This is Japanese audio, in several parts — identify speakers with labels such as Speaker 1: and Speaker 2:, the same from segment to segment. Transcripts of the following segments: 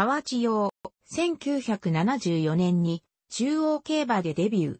Speaker 1: 河内洋、1974年に中央競馬でデビュー。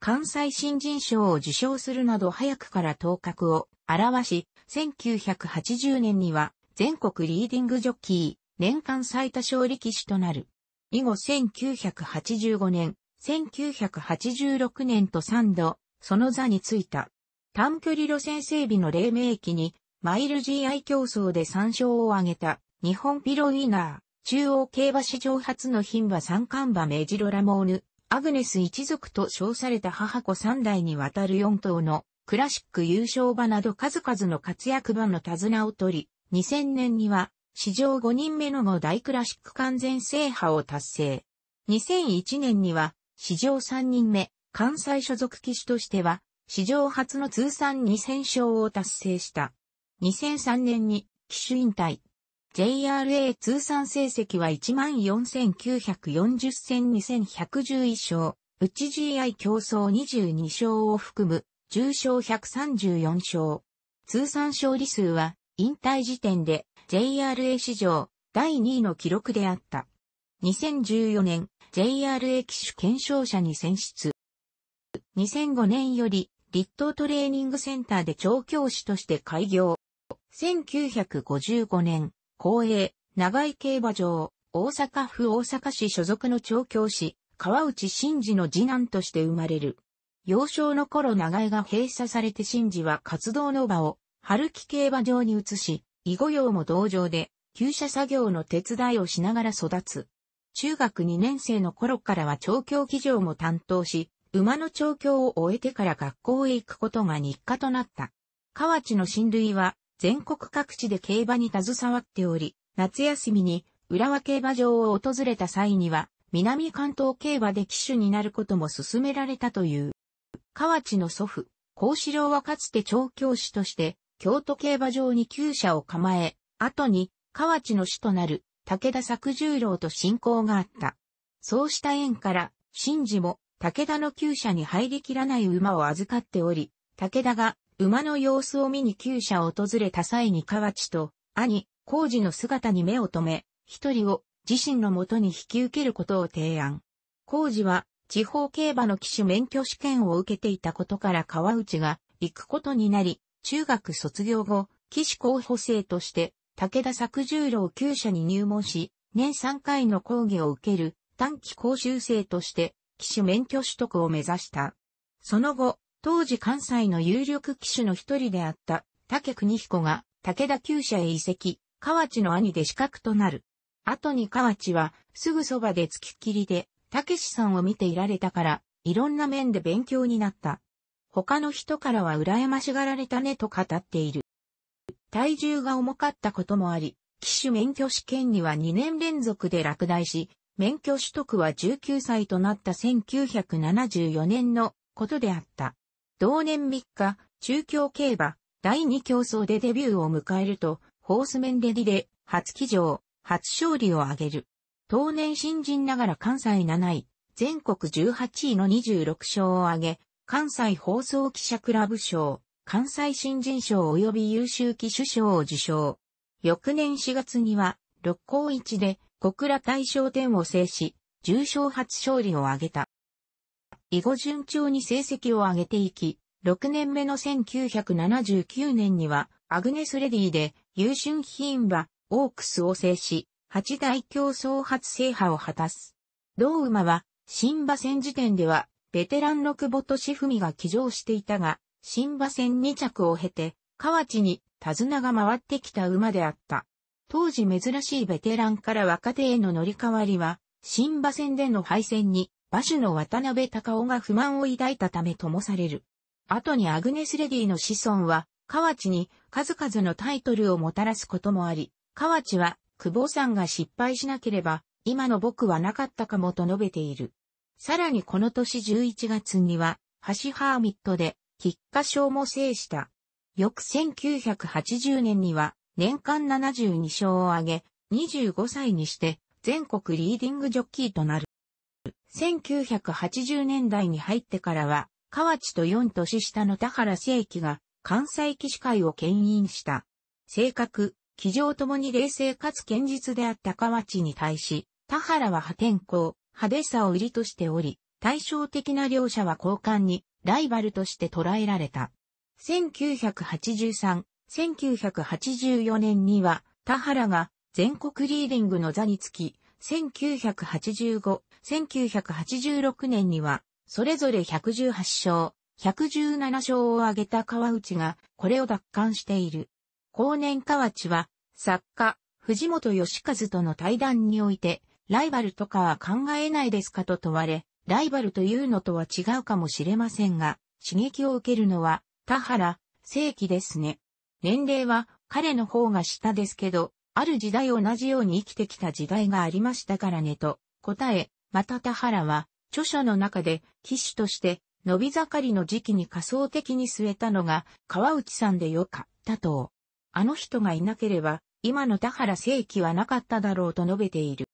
Speaker 1: 関西新人賞を受賞するなど早くから頭角を表し、1980年には全国リーディングジョッキー、年間最多勝力士となる。以後1985年、1986年と3度、その座についた。短距離路線整備の黎明期に、マイル GI 競争で3勝を挙げた、日本ピロウィナー。中央競馬史上初の牝馬三冠馬メジロラモーヌ、アグネス一族と称された母子三代にわたる四頭のクラシック優勝馬など数々の活躍馬の手綱を取り、2000年には史上5人目の5大クラシック完全制覇を達成。2001年には史上3人目、関西所属騎手としては史上初の通算2000勝を達成した。2003年に騎手引退。JRA 通算成績は14,940戦2111勝、うち GI 競争22勝を含む、重賞134勝。通算勝利数は、引退時点で JRA 史上第2位の記録であった。2014年、JRA 機種検証者に選出。2005年より、立東トレーニングセンターで調教師として開業。1955年、公営、長井競馬場、大阪府大阪市所属の調教師、川内真治の次男として生まれる。幼少の頃長井が閉鎖されて真治は活動の場を、春木競馬場に移し、囲碁用も同場で、旧車作業の手伝いをしながら育つ。中学2年生の頃からは調教騎乗も担当し、馬の調教を終えてから学校へ行くことが日課となった。河内の親類は、全国各地で競馬に携わっており、夏休みに浦和競馬場を訪れた際には、南関東競馬で騎手になることも勧められたという。河内の祖父、孔志郎はかつて調教師として、京都競馬場に厩舎を構え、後に河内の師となる武田作十郎と親交があった。そうした縁から、神事も武田の厩舎に入りきらない馬を預かっており、武田が馬の様子を見に厩舎を訪れた際に河内と兄、工二の姿に目を留め、一人を自身のもとに引き受けることを提案。工事は地方競馬の騎手免許試験を受けていたことから川内が行くことになり、中学卒業後、騎手候補生として武田作十郎厩舎に入門し、年3回の講義を受ける短期講習生として騎手免許取得を目指した。その後、当時関西の有力騎手の一人であった竹国彦が武田厩舎へ移籍、河内の兄で資格となる。後に河内はすぐそばで付きっきりで、武志さんを見ていられたから、いろんな面で勉強になった。他の人からは羨ましがられたねと語っている。体重が重かったこともあり、騎手免許試験には2年連続で落第し、免許取得は19歳となった1974年のことであった。同年3日、中京競馬、第2競争でデビューを迎えると、ホースメンレディで初騎乗、初勝利を挙げる。当年新人ながら関西7位、全国18位の26勝を挙げ、関西放送記者クラブ賞、関西新人賞及び優秀騎手賞を受賞。翌年4月には、六甲一で小倉大賞典を制し、重賞初勝利を挙げた。以後順調に成績を上げていき、6年目の1979年には、アグネスレディで、優春ヒーンバ、オークスを制し、八大競争初制覇を果たす。同馬は、新馬戦時点では、ベテランの久保としふが騎乗していたが、新馬戦2着を経て、河内に手綱が回ってきた馬であった。当時珍しいベテランから若手への乗り換わりは、新馬戦での敗戦に馬主の渡辺隆夫が不満を抱いたためともされる。後にアグネス・レディの子孫は、河内に数々のタイトルをもたらすこともあり、河内は、久保さんが失敗しなければ、今の僕はなかったかもと述べている。さらにこの年11月には、橋ハーミットで、菊花賞も制した。翌1980年には、年間72勝を挙げ、25歳にして、全国リーディングジョッキーとなる。1980年代に入ってからは、河内と4年下の田原正規が関西騎士会を牽引した。性格、騎乗ともに冷静かつ堅実であった河内に対し、田原は破天荒、派手さを売りとしており、対照的な両者は交換にライバルとして捉えられた。1983、1984年には田原が全国リーディングの座につき、1985、1986年には、それぞれ118勝、117勝を挙げた川内が、これを奪還している。後年川内は、作家、藤本義和との対談において、ライバルとかは考えないですかと問われ、ライバルというのとは違うかもしれませんが、刺激を受けるのは、田原、正規ですね。年齢は彼の方が下ですけど、ある時代同じように生きてきた時代がありましたからねと、答え、また田原は、著書の中で、騎手として、伸び盛りの時期に仮想的に据えたのが、川内さんでよかったと。あの人がいなければ、今の田原正規はなかっただろうと述べている。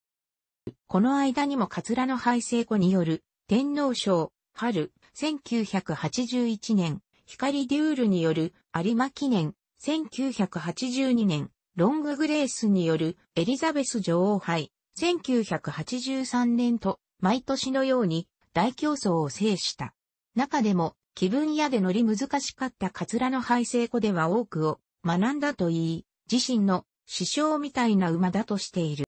Speaker 1: この間にも桂の敗成庫による、天皇賞、春、1981年、光デュールによる、有馬記念、1982年、ロンググレースによるエリザベス女王杯1983年と毎年のように大競争を制した。中でも気分屋で乗り難しかったカツラの敗成庫では多くを学んだと言い、自身の師匠みたいな馬だとしている。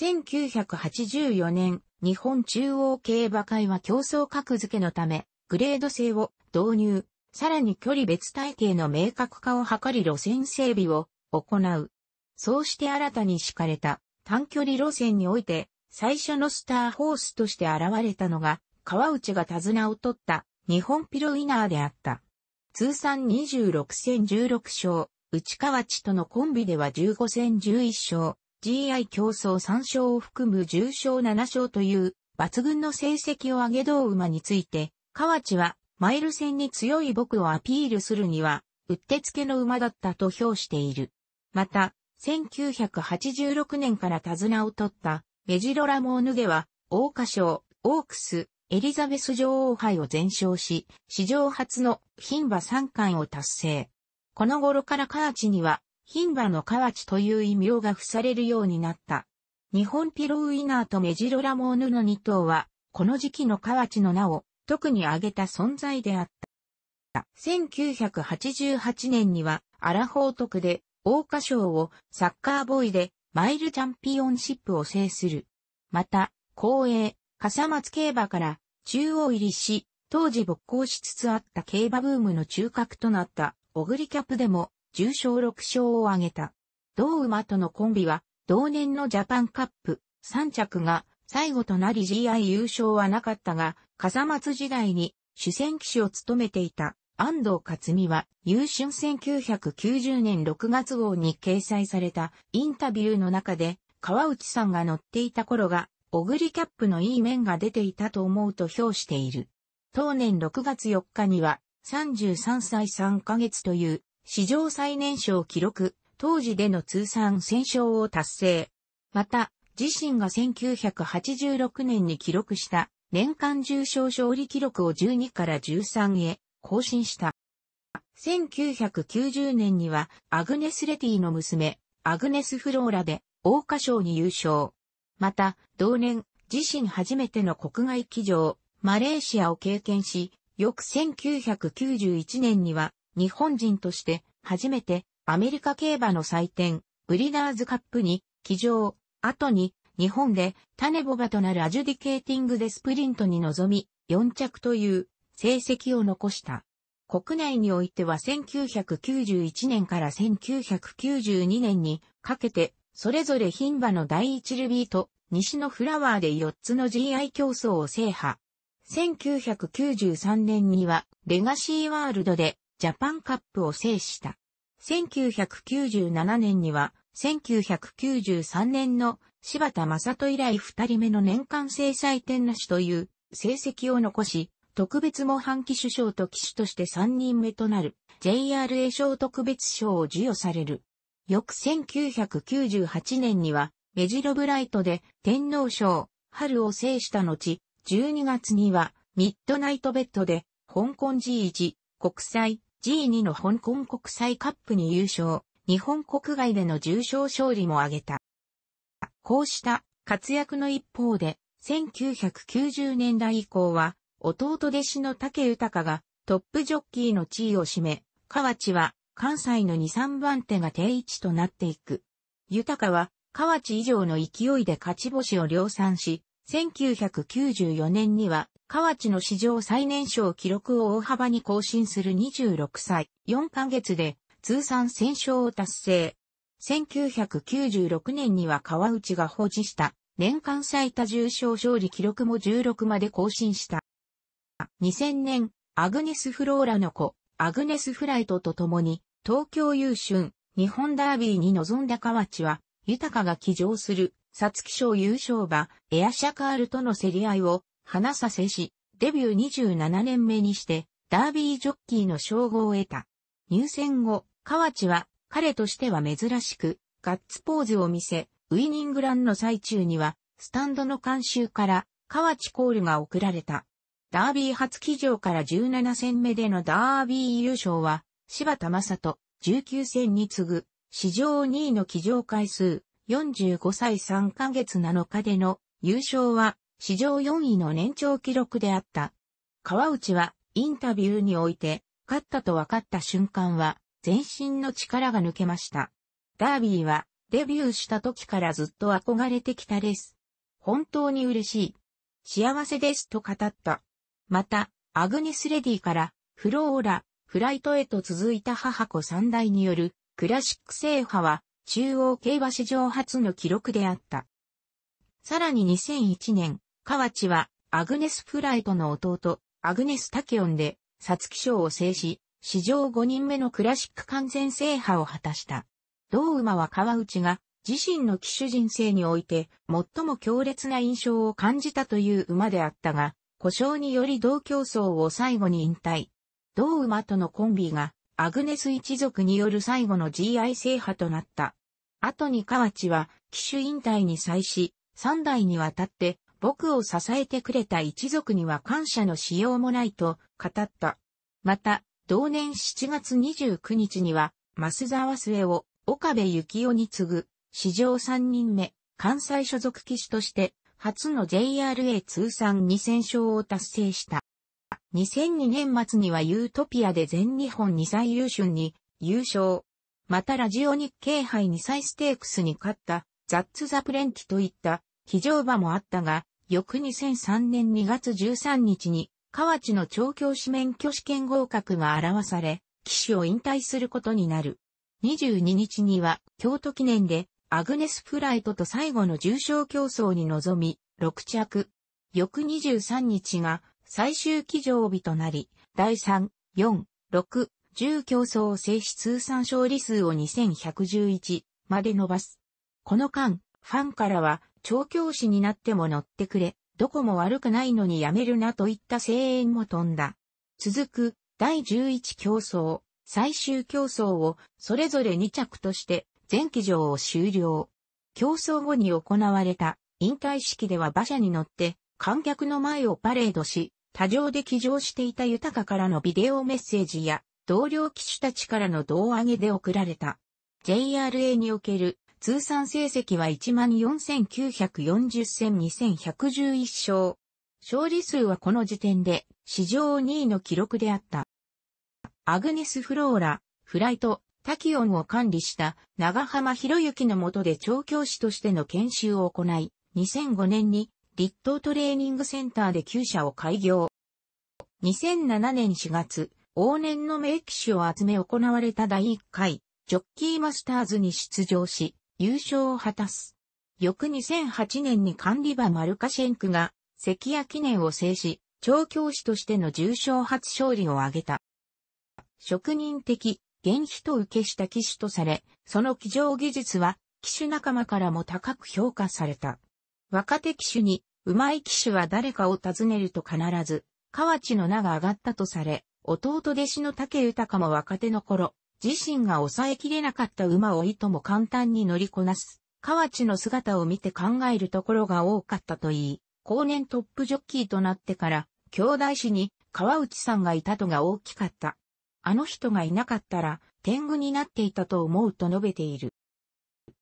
Speaker 1: 1984年、日本中央競馬会は競争格付けのため、グレード制を導入、さらに距離別体系の明確化を図り路線整備を行う。そうして新たに敷かれた短距離路線において、最初のスターホースとして現れたのが、川内が手綱を取った日本ピロイナーであった。通算26戦16勝、内川地とのコンビでは15戦11勝、GI 競争3勝を含む10勝7勝という抜群の成績を上げ同馬について、川地はマイル戦に強い僕をアピールするには、うってつけの馬だったと評している。また、1986年から手綱を取ったメジロラモーヌゲは、大花賞、オークス、エリザベス女王杯を全勝し、史上初の牝馬三冠を達成。この頃からカーチには、牝馬のカワチという異名が付されるようになった。日本ピロウイナーとメジロラモーヌの2頭は、この時期のカワチの名を特に挙げた存在であった。1988年には、アラフーで大花賞をサッカーボーイでマイルチャンピオンシップを制する。また、公営、笠松競馬から中央入りし、当時勃興しつつあった競馬ブームの中核となったオグリキャップでも重賞6勝を挙げた。同馬とのコンビは同年のジャパンカップ3着が最後となり GI 優勝はなかったが、笠松時代に主戦騎手を務めていた安藤克美は、優春1990年6月号に掲載されたインタビューの中で、川内さんが乗っていた頃が、オグリキャップのいい面が出ていたと思うと評している。当年6月4日には、33歳3ヶ月という、史上最年少記録、当時での通算戦勝を達成。また、自身が1986年に記録した、年間重賞勝利記録を12から13へ更新した。1990年には、アグネス・レティの娘、アグネス・フローラで、桜花賞に優勝。また、同年、自身初めての国外騎乗、マレーシアを経験し、翌1991年には、日本人として、初めて、アメリカ競馬の祭典、ブリダーズカップに、騎乗、後に、日本で、種ボバとなるアジュディケーティングでスプリントに臨み、4着という、成績を残した。国内においては1991年から1992年にかけて、それぞれ牝馬の第一ルビーと西のフラワーで4つの GI 競争を制覇。1993年にはレガシーワールドでジャパンカップを制した。1997年には1993年の柴田正人以来2人目の年間制裁点なしという成績を残し、特別模範機種賞と機種として3人目となる JRA 賞特別賞を授与される。翌1998年にはメジロブライトで天皇賞春を制した後、12月にはミッドナイトベッドで香港 G1 国際 G2 の香港国際カップに優勝、日本国外での重賞勝利も挙げた。こうした活躍の一方で、1990年代以降は弟弟子の竹豊がトップジョッキーの地位を占め、河内は関西の2、3番手が定位置となっていく。豊は河内以上の勢いで勝ち星を量産し、1994年には河内の史上最年少記録を大幅に更新する26歳4ヶ月で通算1000勝を達成。1996年には河内が保持した年間最多重賞勝利記録も16まで更新した。2000年、アグネス・フローラの子、アグネス・フライトと共に、東京優春、日本ダービーに臨んだ河内は、豊かが騎乗する、皐月賞優勝馬、エアシャカールとの競り合いを、花させし、デビュー27年目にして、ダービージョッキーの称号を得た。入選後、河内は、彼としては珍しく、ガッツポーズを見せ、ウイニングランの最中には、スタンドの監修から、河内コールが送られた。ダービー初騎乗から17戦目でのダービー優勝は、柴田正人、19戦に次ぐ、史上2位の騎乗回数、45歳3ヶ月7日での優勝は、史上4位の年長記録であった。川内は、インタビューにおいて、勝ったと分かった瞬間は、全身の力が抜けました。ダービーは、デビューした時からずっと憧れてきたです。本当に嬉しい。幸せですと語った。また、アグネス・レディから、フローラ、フライトへと続いた母子三代による、クラシック制覇は、中央競馬史上初の記録であった。さらに2001年、河内は、アグネス・フライトの弟、アグネス・タケオンで、サツキ賞を制し、史上5人目のクラシック完全制覇を果たした。同馬は川内が、自身の騎手人生において、最も強烈な印象を感じたという馬であったが、故障により同競争を最後に引退。同馬とのコンビが、アグネス一族による最後の GI 制覇となった。後に河内は、騎手引退に際し、三代にわたって、僕を支えてくれた一族には感謝のしようもないと語った。また、同年7月29日には、増沢末を岡部幸雄に次ぐ、史上3人目、関西所属騎手として、初の JRA 通算2000勝を達成した。2002年末にはユートピアで全日本2歳優春に優勝。またラジオ日経杯2歳ステークスに勝った、ザッツザプレンティといった非常馬もあったが、翌2003年2月13日に、河内の調教師免許試験合格が表され、騎手を引退することになる。22日には、京都記念で、アグネス・フライトと最後の重賞競争に臨み、6着。翌23日が最終騎乗日となり、第3、4、6、10競争を制し通算勝利数を2111まで伸ばす。この間、ファンからは、調教師になっても乗ってくれ、どこも悪くないのにやめるなといった声援も飛んだ。続く、第11競争、最終競争を、それぞれ2着として、全騎乗を終了。競争後に行われた引退式では馬車に乗って観客の前をパレードし、多場で騎乗していた豊からのビデオメッセージや同僚騎手たちからの胴上げで送られた。JRA における通算成績は14,940戦2111勝。勝利数はこの時点で史上2位の記録であった。アグネス・フローラ、フライト、滝音を管理した長浜博之の下で調教師としての研修を行い、2005年に立東トレーニングセンターで旧社を開業。2007年4月、往年の名騎手を集め行われた第1回、ジョッキーマスターズに出場し、優勝を果たす。翌2008年に管理場マルカシェンクが、関谷記念を制し、調教師としての重賞初勝利を挙げた。職人的、原種と受けした機種とされ、その騎乗技術は、機種仲間からも高く評価された。若手機種に、うまい機種は誰かを尋ねると必ず、河内の名が上がったとされ、弟弟子の竹豊も若手の頃、自身が抑えきれなかった馬をいとも簡単に乗りこなす、河内の姿を見て考えるところが多かったといい、後年トップジョッキーとなってから、兄弟子に川内さんがいたとが大きかった。あの人がいなかったら天狗になっていたと思うと述べている。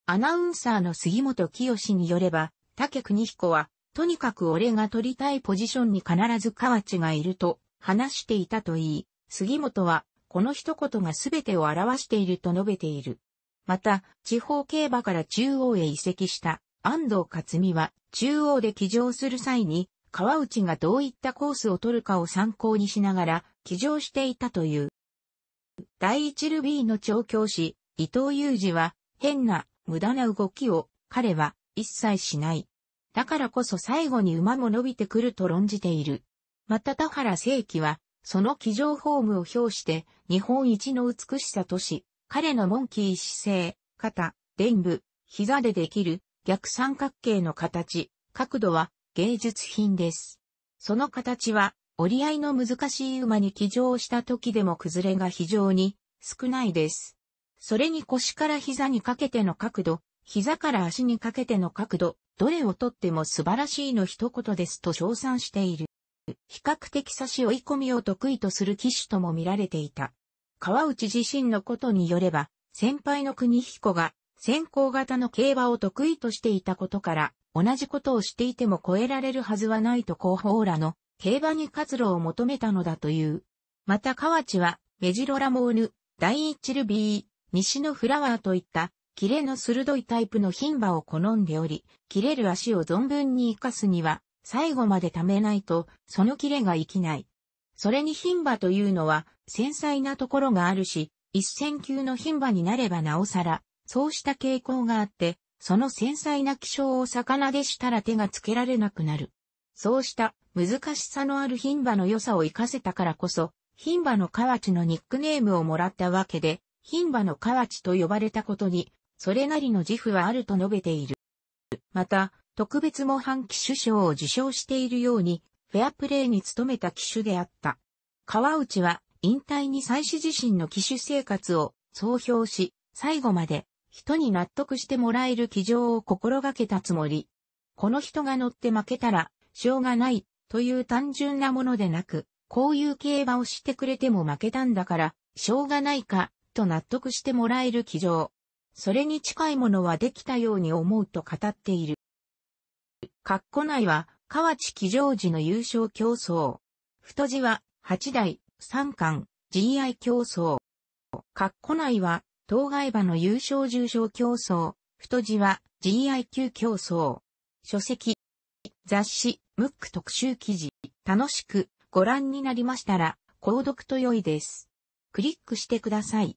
Speaker 1: アナウンサーの杉本清によれば、竹国彦は、とにかく俺が取りたいポジションに必ず河内がいると話していたといい、杉本は、この一言が全てを表していると述べている。また、地方競馬から中央へ移籍した安藤勝美は、中央で騎乗する際に、川内がどういったコースを取るかを参考にしながら、騎乗していたという。第一ルビーの調教師、伊藤裕二は、変な、無駄な動きを、彼は、一切しない。だからこそ最後に馬も伸びてくると論じている。また田原正規は、その騎乗フォームを表して、日本一の美しさとし、彼のモンキー姿勢、肩、伝部、膝でできる逆三角形の形、角度は芸術品です。その形は折り合いの難しい馬に騎乗した時でも崩れが非常に少ないです。それに腰から膝にかけての角度、膝から足にかけての角度、どれをとっても素晴らしいの一言ですと称賛している。比較的差し追い込みを得意とする騎手とも見られていた。川内自身のことによれば、先輩の国彦が先行型の競馬を得意としていたことから、同じことをしていても超えられるはずはないと広報らの競馬に活路を求めたのだという。また河内は、メジロラモーヌ、第一ルビー、西のフラワーといった、キレの鋭いタイプの牝馬を好んでおり、切れる足を存分に活かすには、最後まで溜めないと、そのキレが生きない。それに牝馬というのは、繊細なところがあるし、一戦級の牝馬になればなおさら、そうした傾向があって、その繊細な気象を魚でしたら手がつけられなくなる。そうした難しさのある牝馬の良さを活かせたからこそ、牝馬の河内のニックネームをもらったわけで、牝馬の河内と呼ばれたことに、それなりの自負はあると述べている。また、特別模範騎手賞を受賞しているように、フェアプレーに努めた騎手であった。川内は、引退に妻子自身の騎手生活を総評し、最後まで人に納得してもらえる騎乗を心がけたつもり。この人が乗って負けたらしょうがない、という単純なものでなく、こういう競馬をしてくれても負けたんだから、しょうがないか、と納得してもらえる騎乗。それに近いものはできたように思うと語っている。カッコ内は、河内騎乗時の優勝競争。太字は、八代、三冠、GI 競争。カッコ内は、当該馬の優勝重賞競争。太字は、GI 級競争。書籍、雑誌、ムック特集記事、楽しくご覧になりましたら、購読と良いです。クリックしてください。